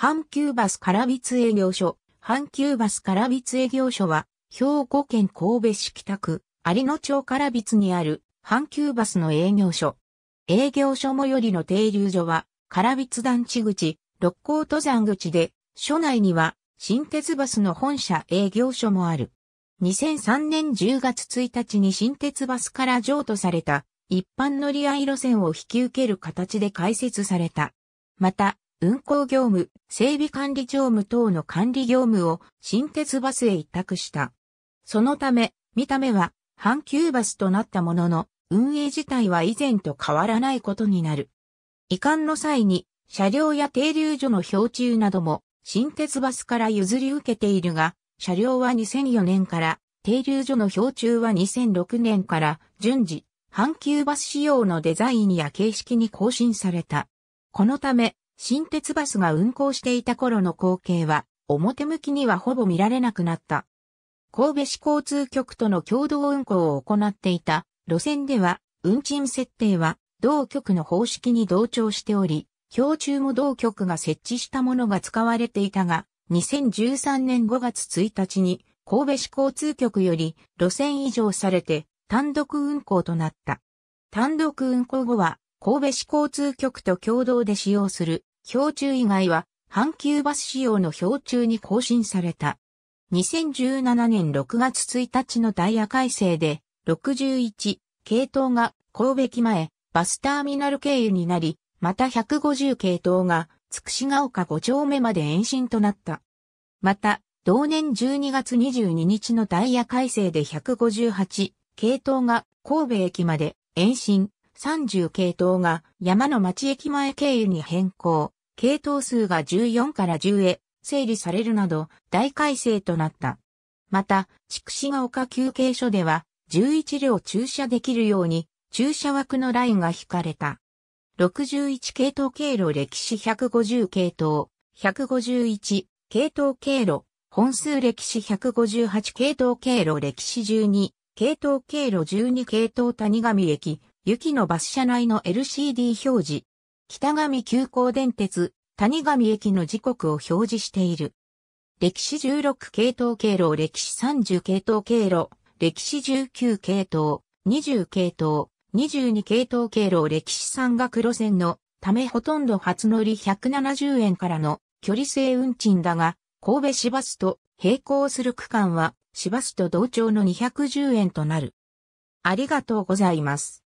阪急バスから別営業所。阪急バスから別営業所は、兵庫県神戸市北区、有野町から別にある阪急バスの営業所。営業所最寄りの停留所は、から別団地口、六甲登山口で、所内には、新鉄バスの本社営業所もある。2003年10月1日に新鉄バスから譲渡された一般乗り合い路線を引き受ける形で開設された。また、運行業務、整備管理業務等の管理業務を新鉄バスへ委託した。そのため、見た目は阪急バスとなったものの、運営自体は以前と変わらないことになる。移管の際に、車両や停留所の標柱なども、新鉄バスから譲り受けているが、車両は2004年から、停留所の標柱は2006年から、順次、阪急バス仕様のデザインや形式に更新された。このため、新鉄バスが運行していた頃の光景は、表向きにはほぼ見られなくなった。神戸市交通局との共同運行を行っていた路線では、運賃設定は同局の方式に同調しており、今日中も同局が設置したものが使われていたが、2013年5月1日に神戸市交通局より路線移譲されて単独運行となった。単独運行後は神戸市交通局と共同で使用する標柱以外は、阪急バス仕様の標柱に更新された。2017年6月1日のダイヤ改正で、61系統が神戸駅前バスターミナル経由になり、また150系統がつくしが丘5丁目まで延伸となった。また、同年12月22日のダイヤ改正で158系統が神戸駅まで延伸、30系統が山の町駅前経由に変更。系統数が14から10へ整理されるなど大改正となった。また、筑紫ヶ丘休憩所では11両駐車できるように駐車枠のラインが引かれた。61系統経路歴史150系統、151系統経路、本数歴史158系統経路歴史12、系統経路12系統谷上駅、雪のバス車内の LCD 表示、北上急行電鉄、谷上駅の時刻を表示している。歴史16系統経路、歴史30系統経路、歴史19系統、20系統、22系統経路、歴史山岳路線のためほとんど初乗り170円からの距離性運賃だが、神戸市バスと並行する区間は市バスと同調の210円となる。ありがとうございます。